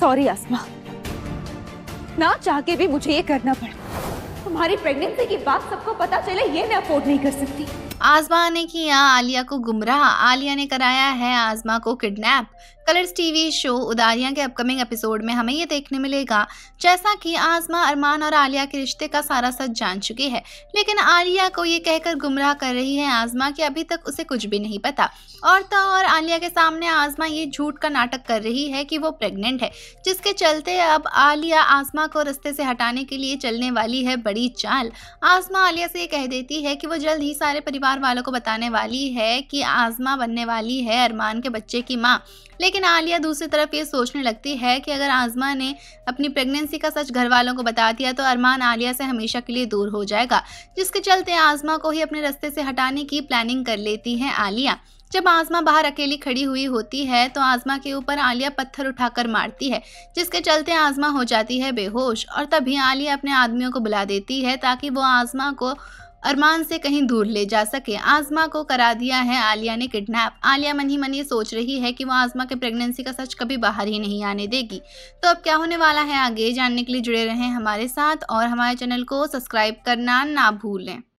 sorry आसमा ना चाह के भी मुझे ये करना पड़ा तुम्हारी प्रेगनेंसी की बात सबको पता चले ये मैं अफोर्ड नहीं कर सकती आजमा ने किया आलिया को गुमराह आलिया ने कराया है आजमा को kidnap Colors TV show Udaariyaan के अपकमिंग एपिसोड में हमें ये देखने मिलेगा जैसा कि आजमा अरमान और आलिया के रिश्ते का सारा सच जान चुकी है लेकिन आलिया को ये कहकर गुमराह कर रही है आजमा कि अभी तक उसे कुछ भी नहीं पता और तो और आलिया के सामने आजमा ये झूठ का नाटक कर रही है कि वो प्रेग्नेंट है जिसके चलते अब आलिया आजमा को रस्ते से हटाने के लिए चलने वाली है बड़ी चाल आजमा आलिया से ये कह देती है कि वो जल्द ही सारे परिवार परिवार वालों को बताने वाली है कि आज़मा बनने वाली है अरमान के बच्चे की माँ लेकिन आलिया दूसरी तरफ ये सोचने लगती है कि अगर आज़मा ने अपनी प्रेगनेंसी का सच घर वालों को बता दिया तो अरमान आलिया से हमेशा के लिए दूर हो जाएगा जिसके चलते आज़मा को ही अपने रस्ते से हटाने की प्लानिंग कर लेती है आलिया जब आजमा बाहर अकेली खड़ी हुई होती है तो आजमा के ऊपर आलिया पत्थर उठाकर मारती है जिसके चलते आजमा हो जाती है बेहोश और तभी आलिया अपने आदमियों को बुला देती है ताकि वो आजमा को अरमान से कहीं दूर ले जा सके आजमा को करा दिया है आलिया ने किडनैप आलिया मन ही मन ये सोच रही है कि वो आजमा के प्रेगनेंसी का सच कभी बाहर ही नहीं आने देगी तो अब क्या होने वाला है आगे जानने के लिए जुड़े रहें हमारे साथ और हमारे चैनल को सब्सक्राइब करना ना भूलें